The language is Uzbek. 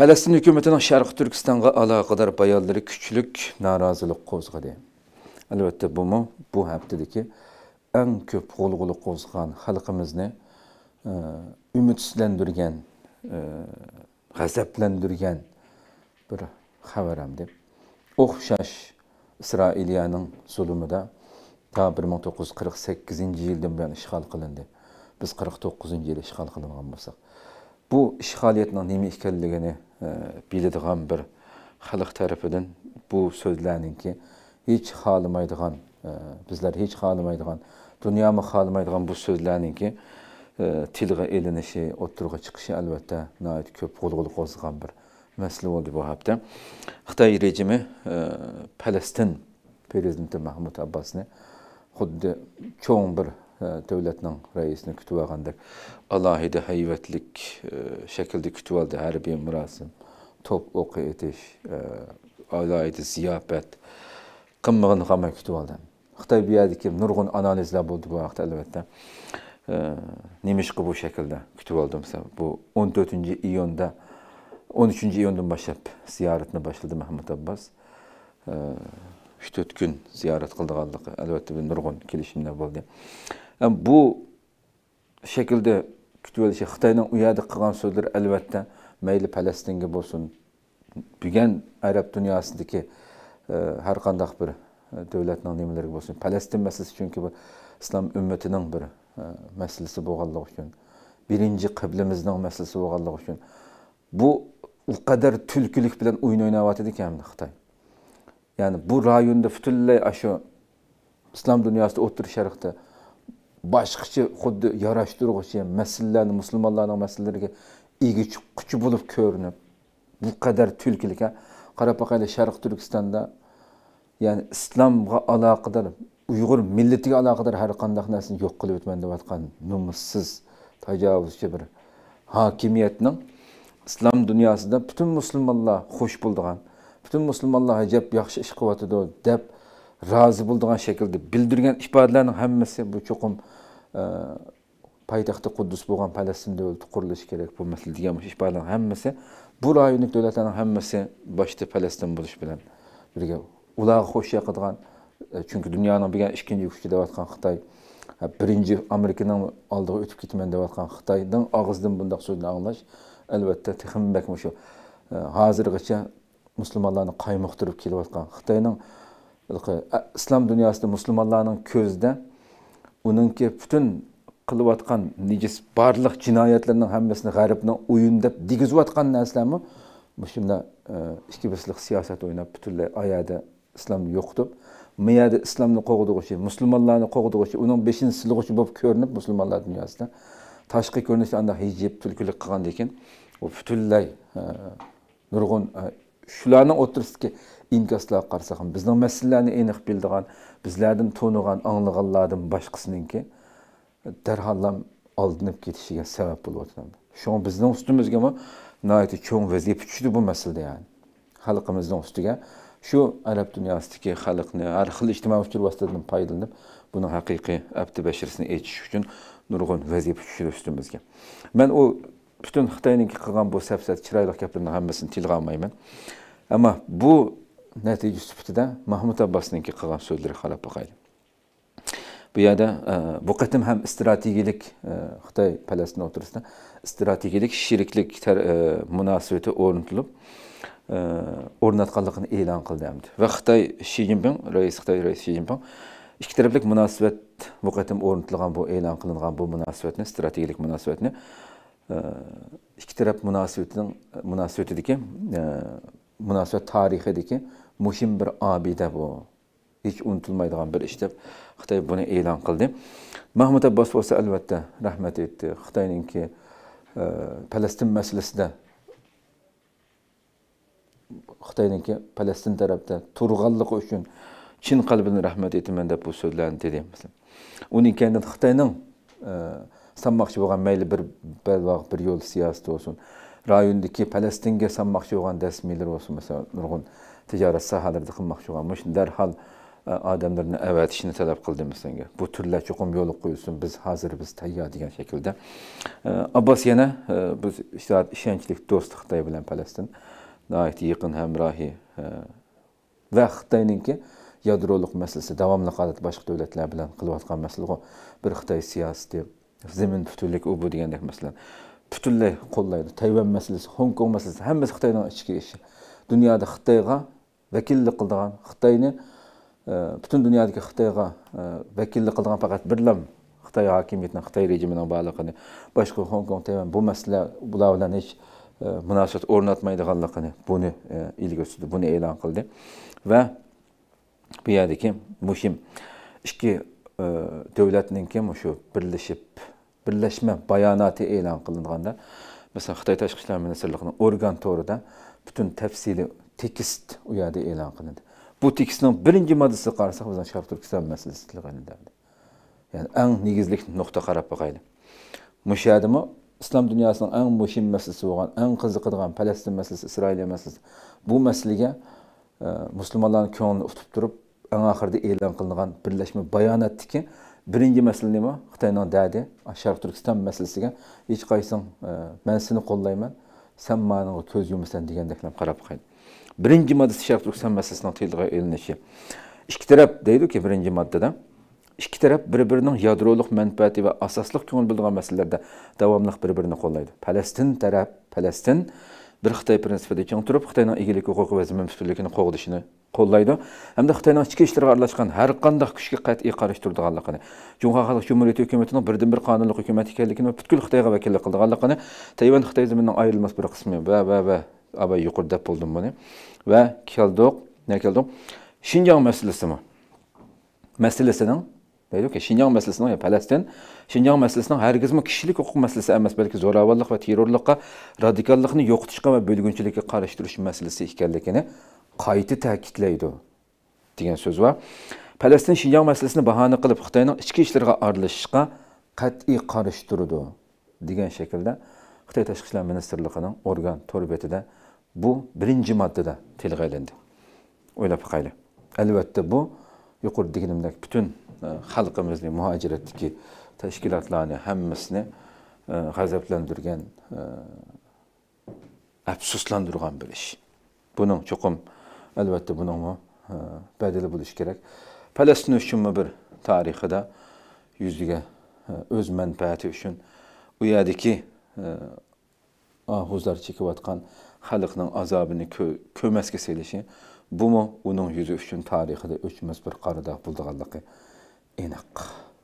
Palestin hukumatining Sharq Turkistonga aloqador bayonlari kuchlik norozilik qo'zg'adi. Albatta bu bu haftadagi eng ko'p g'ulg'uli qo'zg'an xalqimizni ümidsizlendirgen, e, gazaplendirgen e, bir haberim deb. Oxşaş İsrailiyanın de ta 1948 yıldan beri işgal kılındı. Biz 49 yil işgal qilingan bo'lsak. Bu işgaliyetning nima ekanligini E, biladigan bir xalq tarafidan bu so'zlarninki hech xohlamaydigan e, bizlar hech xohlamaydigan dunyomi xohlamaydigan bu so'zlarninki e, tilga ilinishi o'ttirg'a chiqishi albatta ko'p g'ulg'ul qo'zg'agan bir masala bo'ldi bu hafta xitoy rejimi falastin prezidenti mahmud abbosni xuddi cho'ng bir Ee, dövlətinin rəisini kütüb ağandır. Alahidə həyvətlik e, şəkildə kütüb aldı hər bir mürasim Top oqu etiş, e, alahidə ziyafət, qımmığın qama kütüb aldı. Xitay bir yerdəki nurğun analizlər buldu bu vaxt əlbəttə. Ee, Nemişqi bu şekilde kütüb aldım. Bu 14-cü iyonda 13-cü iyondan başlayıb ziyaretine başladı Məhəmməd Abbas. 3-4 ee, gün ziyaret kıldık aldık. Elbette bir nurgun gelişimler buldu bu şekilde şey, kutubelishi xitoyning uyadi qilgan so'zlar albatta mayli falastinga bugün Arap arab dunyosidagi e, her kandak bir e, devletin nimalariga bo'lsin falastin meselesi çünkü bu İslam ümmetinin bir e, masalasi bo'lganligi uchun birinchi qiblimizning masalasi bo'lganligi uchun bu u qadar tulkilik bilan o'yin ki ekan xitoy ya'ni bu rayonda fütülle shu İslam dunyosida otur sharqda boshqacha xuddi yarashtirg'uchi masalalarni musulmonlarning masalalariga egich kuchi bo'lib ko'rinib bu qadar tulkilik qarab boqaylik Türkistanda turkistonda ya'ni islomga aloqador uyg'ur millatiga aloqador har qandaq narsani yo'q qilib o'tman deyotgan numussuz tajovuzchi bir hokimiyatning İslam dünyasında bütün musulmonlar xush bo'ldigan bütün musulmonlar ajab yaxshi ish qilyotidi deb razı bo'ldigan shaklda bildirgan ibodalarning hammasi bu çokum cho'qim e, poytaxti quddus bo'lgan falastin davlati qurilishi kerak bo'lmasa degan ibodalarning hammasi bu rayonik devletlerin rayonlik davlatlarning hammasi boshida falastin bo'lishi bilan birga ularga qo'sh yoqadigan chunki e, dunyoni bilgan ikkinchi kuchga deyotgan xitoy e, birinchi amerikaning oldiga o'tib ketaman deyotgan xitoyning og'zidan bundoq so'zni anglash albatta hozirgacha musulmonlarni qaymoqtirib kelayotgan xitoyning islom dunyosida musulmonlarning ko'zida uningki butun qilayotgan nijis barliq jinoyatlarning hammasini g'arbning o'yin deb degizayotgan narsalarmi shunda e, ikki birlik siyosat o'ynab butunlay oyada islomni yo'qitib miyada islomni qo'g'dug'uchi musulmonlarni qo'g'dug'uchi uning beshini silg'uchi bo'lib ko'rinib musulmonlar dunyosida tashqi ko'rinishda andoq hijib tulkilik qilgan lekin u butunlay e, nurg'un e, shularni o'tirisidagi inkaslarga qarasak ham bizning masalalarni aniq bildigan bizlardan to'nigan anglaganlardan boshqasiniki darhol oldinib ketishiga sabab bo'lib o'tadi shu bizning ustimizgami nihoyatda cho'ng vazifa tushdi bu masalada ya'ni xalqimizning ustiga shu arab dunyosidagi xalqni har xil ijtimoiy uchur vositadan foydalanib buni haqiqiy abdi bashirsini aytish uchun nurg'un vazifa tushdi ustimizga man u butun xitoyniki qilgan bu safsat chiroyli gaplarni hammasini tilga olmayman ammo bu нәтижесі бітті да махмұд аббастыңкі қалған сөздері қалап бақайды бұяда ә, бұл қытым әм стратегилік ә, қытай пәләсінің отырысында стратегилік шеріклік ә, мұнасуеті орынтылып орнатқалықын елан қылды әмді вә қытай шегенбен рейс қытай рейс шегенбен ішкі тәріплік мұнасует бұл қытым орынтылған бұл елан қылынған бұл мұнасуетіне стратегилік мұнасуетіне ішкі тәріп мұнасуетінің мұнасуеті деке munosabat tarixidagi muhim bir obida bu hech unutilmaydigan bir ish deb xitoy buni e'lon qildi mahmud abbos bo'lsa albatta rahmat aytdi xitoyninki falastin e, masalasida xitoyniki falastin tarafda turganligi uchun chin qalbidan rahmat aytaman deb bu so'zlarni dedi uning keyin xitoyning e, sanmoqchi bo'lgan mayli bir bir yo'l siyosati bo'lsin rayondakı Palestinga sanmoqchi bo'lgan rasmiylar bo'lsin masalan nurg'un tijorat sohalarida e, qilmoqchi bo'lgan mana shuni darhol odamlarni avatishni talab qildi misanga bu turlar chuqum yo'l qo'yilsin biz hozir biz tayyor degan shaklda e, abbos yana e, biz ishonchlik do'st xitoy bilan falastin yaqin hamrohi va xitoyninki yadroluk meselesi devamlı qalat başqa dövlətlər bilan qılıb atqan məsələ bir Xitay siyasəti, zemin bütünlük u bu deyəndə məsələn. butunlay qo'llaydi tayvan masalasi hong kong masalasi hammasi xitoyni ichki ishi dunyoda xitoyga vakillik qildigan xitoyni e, butun dunyodagi xitoyga e, vakillik qildigan faqat birlam xitoy hokimiyatini xitoy rejimini borlig'ini boshqa hong kong tayvan bu masala bular bilan hech e, munosabat o'rnatmaydiganligini buni ilga surdi buni e'lon qildi va bu yerdagi muhim ikki davlatninki shu birlashib birleşme bayanatı elan kılınğanda mesela Xitay Taşqi İşlər Ministerliğinin organ torida bütün tefsili tekist uyada ilan kılındı. Bu tekstin birinci maddesi qarasak bizden Şark Türkistan meselesi tilganda. Yani en nigizlik nokta qarap bakaylı. Müşadimi İslam dünyasının en muhim meselesi olan, en kızıkıdığan Palestin meselesi, İsrail meselesi. Bu meselege e, Müslümanların könlünü tutup durup en ahırda ilan kılınan birleşme bayan ki birinchi masala nima xitoyning dadi sharq turkiston masalasiga hech qaysin e, man seni qo'llayman san mani ko'z yumasan degandeklam qarab qo'ydi birinchi modda sharq turkiston masalasining tiliga ilinishi ikki taraf deydiku birinchi moddada ikki taraf bir birining yadroliq manfaati va asosliq ko'ngil bo'lgan masalalarda davomli bir birini qo'llaydi falastin taraf falastin bir xitoy prinsipida keng turib xitoyning egalik huquqi va zimmamizbirligini qo'g'dishini qo'llaydi hamda xitoyning ichki ishlariga aralashgan har qanday kuchga qat'iy qarish turadiganligini junxo xalq jumuriyati hukumatining birdan bir qonunli hukumat ekanligini va butkul xitoyga vakillik qilganligini tayvan xitoy zimmining ayrilmas bir qismi va va va aba yuqori deb bo'ldim buni va keldik ne keldik shinjong masalasimı masalasining deydiku shinjong masalasini palastin falastin shinjong masalasini hargizmi kishilik huquq masalasi emas balki zo'ravonlik va terrorlikqa radikallikni yo'qotishga va bo'lgunchilikka qarshi turish masalasi ekanligini qayta ta'kidlaydi degan so'z va palastin shinjong masalasini bahona qilib xitoyning ichki ishlariga aralashishga qat'iy qarshi turdi degan shaklda xitoy tashqi ishlar ministrligining organ to'rbetida betida bu birinchi moddada tilg'a ilindi o'ylab qayli albatta bu yuqori deganimdek butun e, xalqimizning muhojiratdagi tashkilotlarni hammasini e, g'azablantirgan e, afsuslantirgan bir ish buning chuqum albatta bunimi badili bo'lishi kerak falastin uchunmi bir tarixida yuziga o'z manfaati uchun u yerdagi ahuzlar chekayotgan xalqning azobini ko'masga selishi Бұмы оның 103 үшін тарихыда бір қарыда бұлдығалықы енақ.